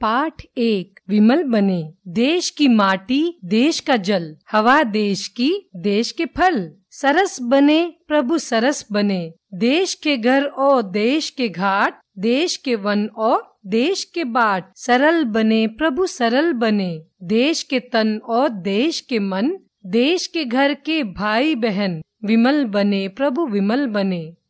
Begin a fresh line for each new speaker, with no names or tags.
पाठ एक विमल बने देश की माटी देश का जल हवा देश की देश के फल सरस बने प्रभु सरस बने देश के घर और देश के घाट देश के वन और देश के बाट सरल बने प्रभु सरल बने देश के तन और देश के मन देश के घर के भाई बहन विमल बने प्रभु
विमल बने